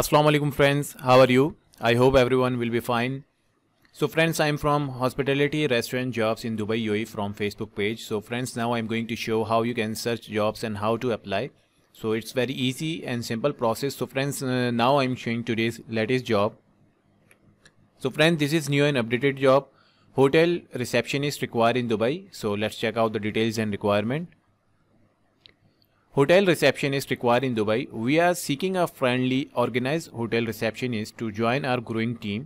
Assalamu alaikum friends, how are you? I hope everyone will be fine. So friends, I am from Hospitality Restaurant Jobs in Dubai UAE from Facebook page. So friends, now I am going to show how you can search jobs and how to apply. So it's very easy and simple process. So friends, uh, now I am showing today's latest job. So friends, this is new and updated job. Hotel receptionist required in Dubai. So let's check out the details and requirement. Hotel receptionist required in Dubai. We are seeking a friendly, organized hotel receptionist to join our growing team.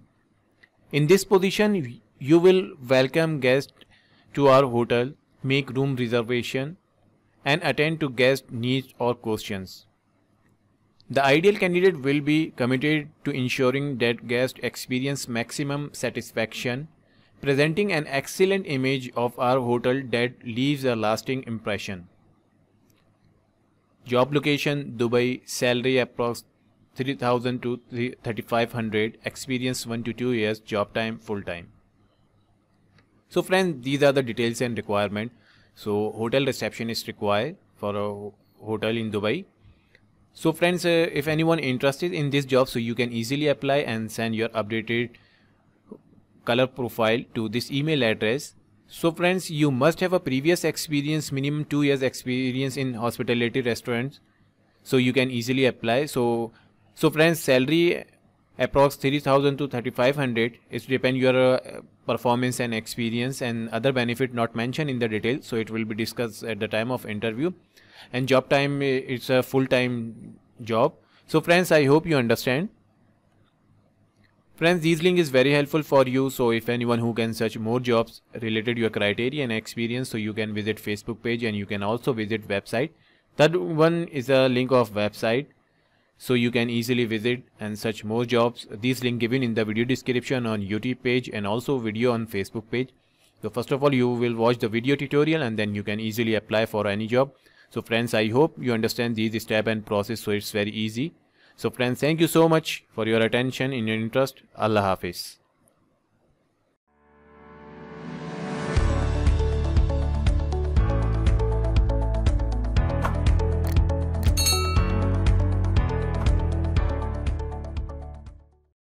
In this position, you will welcome guests to our hotel, make room reservation, and attend to guest needs or questions. The ideal candidate will be committed to ensuring that guests experience maximum satisfaction, presenting an excellent image of our hotel that leaves a lasting impression. Job location Dubai, salary approx 3000 to 3500, experience 1 to 2 years, job time full time. So friends, these are the details and requirement. So hotel receptionist required for a hotel in Dubai. So friends, uh, if anyone interested in this job, so you can easily apply and send your updated color profile to this email address so friends, you must have a previous experience, minimum two years experience in hospitality restaurants. So you can easily apply. So, so friends, salary approx 3000 to 3500 it depend your uh, performance and experience and other benefit not mentioned in the detail so it will be discussed at the time of interview and job time it's a full time job so friends i hope you understand Friends, this link is very helpful for you. So if anyone who can search more jobs related to your criteria and experience, so you can visit Facebook page and you can also visit website. That one is a link of website. So you can easily visit and search more jobs. This link given in the video description on YouTube page and also video on Facebook page. So first of all, you will watch the video tutorial and then you can easily apply for any job. So friends, I hope you understand these step and process so it's very easy. So friends, thank you so much for your attention and your interest. Allah Hafiz.